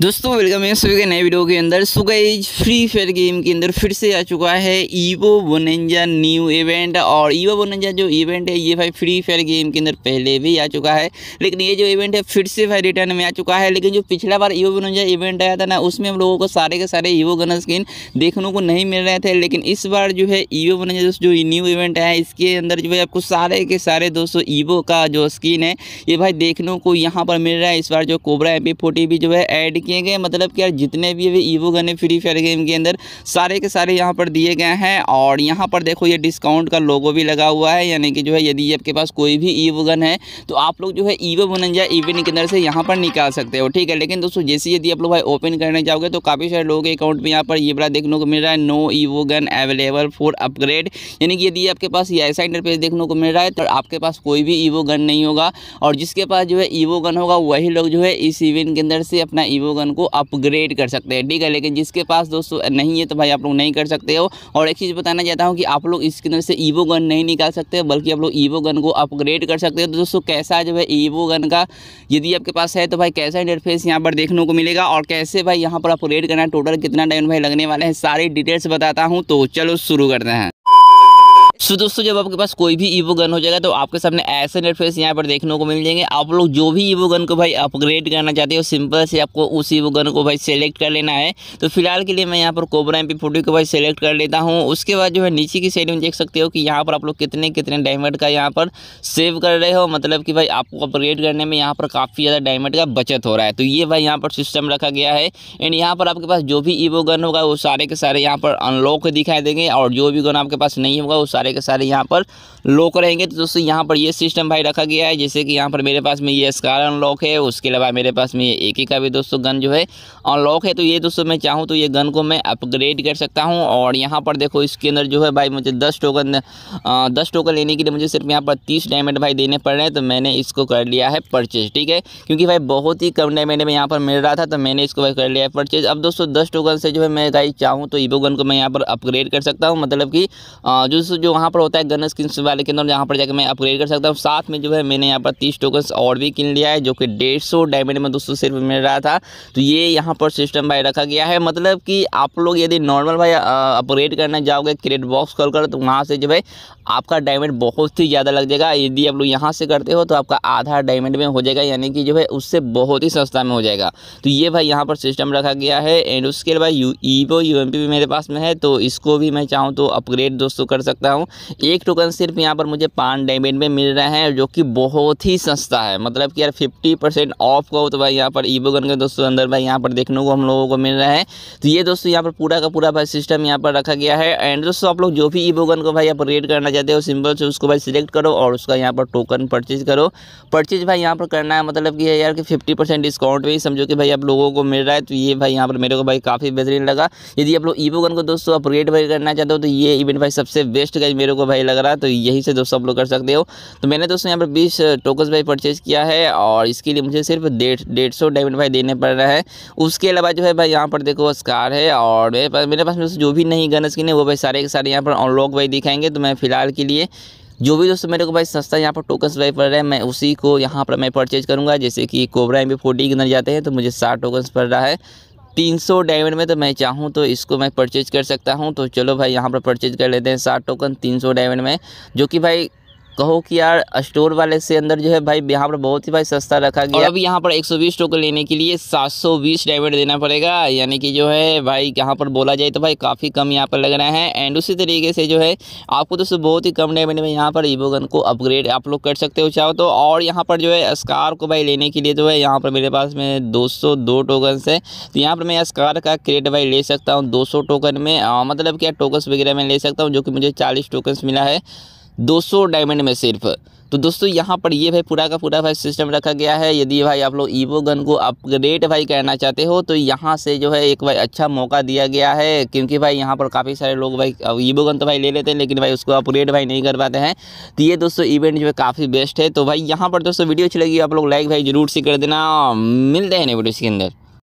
दोस्तों वेलकम है सभी के नए वीडियो के अंदर सुगैज फ्री फायर गेम के अंदर फिर से आ चुका है ईवो वनंजा न्यू इवेंट और ईवो वनंजा जो इवेंट है ये भाई फ्री फायर गेम के अंदर पहले भी आ चुका है लेकिन ये जो इवेंट है फिर से भाई रिटर्न में आ चुका है लेकिन जो पिछला बार ईवो वनंजा इवेंट आया था ना उसमें हम लोगों को सारे के सारे ईवो गन स्किन देखने को नहीं मिल रहे थे लेकिन इस बार जो है ईवो वनंजा जो न्यू इवेंट है इसके अंदर जो है आपको सारे के सारे दोस्तों ईवो का जो स्किन है ये भाई देखने को यहाँ पर मिल रहा है इस बार जो कोबरा एम भी जो है एड किए गए मतलब कि यार जितने भी ये ईवो गन है फ्री फायर गेम के अंदर सारे के सारे यहाँ पर दिए गए हैं और यहाँ पर देखो ये डिस्काउंट का लोगो भी लगा हुआ है यानी कि जो है यदि आपके पास कोई भी ईवो गन है तो आप लोग जो है ईवो बुनंजा इवेंट के अंदर से यहाँ पर निकाल सकते हो ठीक है लेकिन दोस्तों जैसे यदि आप लोग भाई ओपन करने जाओगे तो काफ़ी सारे लोगों के अकाउंट में यहाँ पर ये बड़ा देखने को मिल रहा है no Evo gun available for upgrade यानी कि यदि आपके पास ये ऐसा इंटरफेस देखने को मिल रहा है तो आपके पास कोई भी ईवो गन नहीं होगा और जिसके पास जो है ईवो गन होगा वही लोग जो है इस इवेंट के अंदर से अपना ईवो गन को अपग्रेड कर सकते हैं ठीक है लेकिन जिसके पास दोस्तों नहीं है तो भाई आप लोग नहीं कर सकते हो और एक चीज़ बताना चाहता हूँ कि आप लोग इसके अंदर से ईवो गन नहीं निकाल सकते बल्कि आप लोग ईवो गन को अपग्रेड कर सकते हो तो दोस्तों कैसा जो है ईवो गन का यदि आपके पास है तो भाई कैसा इंटरफेस यहाँ पर देखने को मिलेगा और कैसे भाई यहाँ पर अपग्रेड करना है टोटल कितना टाइम भाई लगने वाला है सारी डिटेल्स बताता हूँ तो चलो शुरू करते हैं सो दोस्तों जब आपके पास कोई भी ईवो गन हो जाएगा तो आपके सामने ऐसे इंटरफेस यहाँ पर देखने को मिल जाएंगे आप लोग जो भी ईवो गन को भाई अपग्रेड करना चाहते हो सिंपल से आपको उस ईवो गन को भाई सेलेक्ट कर लेना है तो फिलहाल के लिए मैं यहाँ पर कोबरा एम फोटो को भाई सेलेक्ट कर लेता हूँ उसके बाद जो है नीचे की साइड में देख सकते हो कि यहाँ पर आप लोग कितने कितने डायमंड का यहाँ पर सेव कर रहे हो मतलब कि भाई आपको अपग्रेड करने में यहाँ पर काफ़ी ज़्यादा डायमंड का बचत हो रहा है तो ये भाई यहाँ पर सिस्टम रखा गया है एंड यहाँ पर आपके पास जो भी ईवो गन होगा वो सारे के सारे यहाँ पर अनलॉक दिखाई देंगे और जो भी गन आपके पास नहीं होगा वो सारे सारे के सारे यहाँ पर लॉक रहेंगे तो दोस्तों यहाँ पर ये सिस्टम भाई रखा गया है जैसे कि यहाँ पर मेरे पास में ये स्कार अनलॉक है उसके अलावा मेरे पास में ये एक ही का भी दोस्तों गन जो है अनलॉक है तो ये दोस्तों मैं चाहूँ तो ये गन को मैं अपग्रेड कर सकता हूँ और यहाँ पर देखो इसके अंदर जो है भाई मुझे दस टोकन दस टोकन लेने के लिए मुझे सिर्फ यहाँ पर तीस डायमंड भाई देने पड़ रहे हैं तो मैंने इसको कर लिया है परचेज ठीक है क्योंकि भाई बहुत ही कम डायमंड में यहाँ पर मिल रहा था तो मैंने इसको कर लिया है परचेज अब दोस्तों दस टोकन से जो है मैं गाई चाहूँ तो ईबो गन को मैं यहाँ पर अपग्रेड कर सकता हूँ मतलब कि जो जो वहाँ पर होता है गन स्किन वाले के अंदर जहाँ पर जाकर मैं अपग्रेड कर सकता हूँ साथ में जो है मैंने यहाँ पर तीस टोकन्स और भी किन लिया है जो कि डेढ़ सौ डायमंड में दोस्तों सिर्फ मिल रहा था तो ये यहाँ पर सिस्टम भाई रखा गया है मतलब कि आप लोग यदि नॉर्मल भाई अपग्रेड करना जाओगे क्रेड बॉक्स खोल कर तो वहाँ से जो है आपका डायमंड बहुत ही ज़्यादा लग जाएगा यदि आप लोग यहाँ से करते हो तो आपका आधा डायमंड में हो जाएगा यानी कि जो है उससे बहुत ही सस्ता में हो जाएगा तो ये भाई यहाँ पर सिस्टम रखा गया है एंड उसके अलावा यू ईवो यू भी मेरे पास में है तो इसको भी मैं चाहूँ तो अपग्रेड दोस्तों कर सकता हूँ एक टोकन सिर्फ यहाँ पर मुझे पाँच डायमंड में मिल रहा है जो कि बहुत ही सस्ता है मतलब कि यार फिफ्टी परसेंट ऑफ का हो तो भाई यहाँ पर ईवो गन के दोस्तों अंदर भाई यहाँ पर देखने को हम लोगों को मिल रहा है तो ये दोस्तों यहाँ पर पूरा का पूरा भाई सिस्टम यहाँ पर रखा गया है एंड दोस्तों आप लोग जो भी ईवो गन को भाई अपग्रेड करना जाते हो सिंबल से उसको भाई सिलेक्ट करो और उसका यहाँ पर टोकन परचेज करो परचेज भाई यहाँ पर करना है मतलब कि यार कि फिफ्टी परसेंट डिस्काउंट भी समझो कि भाई आप लोगों को मिल रहा है तो ये भाई यहाँ पर मेरे को भाई काफ़ी बेहतरीन लगा यदि आप लोग ईबो गन को दोस्तों अपग्रेड भाई करना चाहते हो तो ये इवेंट भाई सबसे बेस्ट का मेरे को भाई लग रहा है तो यही से दोस्तों आप लोग कर सकते हो तो मैंने दोस्तों यहाँ पर बीस टोकन भाई परचेज किया है और इसके लिए मुझे सिर्फ डेढ़ डेढ़ सौ डायमंड भाई देने पड़ रहा है उसके अलावा जो है भाई यहाँ पर देखो स्कार है और मेरे पास मेरे पास जो भी नहीं गन स्किन है वो भाई सारे के सारे यहाँ पर अनलॉक भाई दिखाएंगे तो मैं फिलहाल कार्ड के लिए जो भी दोस्तों मेरे को भाई सस्ता यहाँ पर टोकन सप्लाई पड़ रहा है मैं उसी को यहाँ पर मैं परचेज करूँगा जैसे कि कोबरा एम बी फोर्टी के अंदर जाते हैं तो मुझे साठ टोकन्स पड़ रहा है तीन सौ डायमंड में तो मैं चाहूँ तो इसको मैं परचेज कर सकता हूँ तो चलो भाई यहाँ पर परचेज कर लेते हैं सात टोकन तीन सौ डायमंड में जो कि भाई कहो कि यार स्टोर वाले से अंदर जो है भाई यहाँ पर बहुत ही भाई सस्ता रखा गया अब यहाँ पर 120 टोकन लेने के लिए 720 डेबिट देना पड़ेगा यानी कि जो है भाई यहाँ पर बोला जाए तो भाई काफ़ी कम यहाँ पर लग रहा है एंड उसी तरीके से जो है आपको दोस्तों बहुत ही कम डेबिट में यहाँ पर ईवोगन को अपग्रेड आप लोग कर सकते हो चाहो तो और यहाँ पर जो है स्कार को भाई लेने के लिए जो है यहाँ पर मेरे पास में दो सौ टोकन है तो यहाँ पर मैं स्कार का क्रेड भाई ले सकता हूँ दो टोकन में मतलब क्या टोकन्स वगैरह मैं ले सकता हूँ जो कि मुझे चालीस टोकन्स मिला है 200 डायमंड में सिर्फ तो दोस्तों यहाँ पर ये भाई पूरा का पूरा भाई सिस्टम रखा गया है यदि भाई आप लोग ईवो गन को अपग्रेड भाई करना चाहते हो तो यहाँ से जो है एक भाई अच्छा मौका दिया गया है क्योंकि भाई यहाँ पर काफ़ी सारे लोग भाई ईवो गन तो भाई ले लेते हैं लेकिन भाई उसको अपग्रेड भाई नहीं कर पाते हैं तो ये दोस्तों इवेंट जो है काफ़ी बेस्ट है तो भाई यहाँ पर दोस्तों वीडियो अच्छी लगी आप लोग लाइक भाई जरूर से कर देना मिलते हैं नहीं वीडियो के अंदर